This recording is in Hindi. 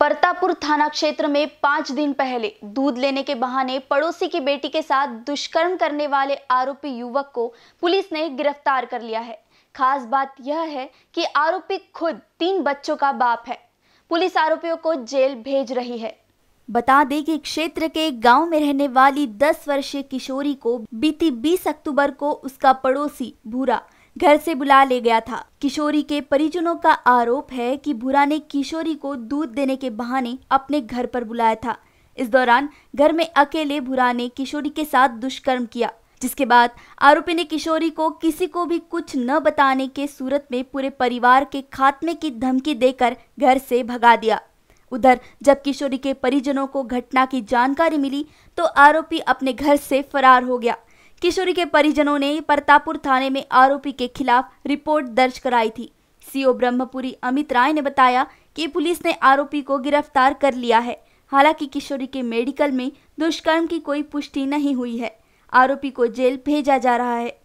परतापुर थाना क्षेत्र में पांच दिन पहले दूध लेने के बहाने पड़ोसी की बेटी के साथ दुष्कर्म करने वाले आरोपी युवक को पुलिस ने गिरफ्तार कर लिया है खास बात यह है कि आरोपी खुद तीन बच्चों का बाप है पुलिस आरोपियों को जेल भेज रही है बता दें कि क्षेत्र के गांव में रहने वाली 10 वर्षीय किशोरी को बीती 20 अक्टूबर को उसका पड़ोसी भूरा घर से बुला ले गया था किशोरी के परिजनों का आरोप है कि भूरा ने किशोरी को दूध देने के बहाने अपने घर पर बुलाया था इस दौरान घर में अकेले भूरा ने किशोरी के साथ दुष्कर्म किया जिसके बाद आरोपी ने किशोरी को किसी को भी कुछ न बताने के सूरत में पूरे परिवार के खात्मे की धमकी देकर घर से भगा दिया उधर जब किशोरी के परिजनों को घटना की जानकारी मिली तो आरोपी अपने घर से फरार हो गया किशोरी के परिजनों ने परतापुर थाने में आरोपी के खिलाफ रिपोर्ट दर्ज कराई थी सीओ ब्रह्मपुरी अमित राय ने बताया कि पुलिस ने आरोपी को गिरफ्तार कर लिया है हालांकि किशोरी के मेडिकल में दुष्कर्म की कोई पुष्टि नहीं हुई है आरोपी को जेल भेजा जा रहा है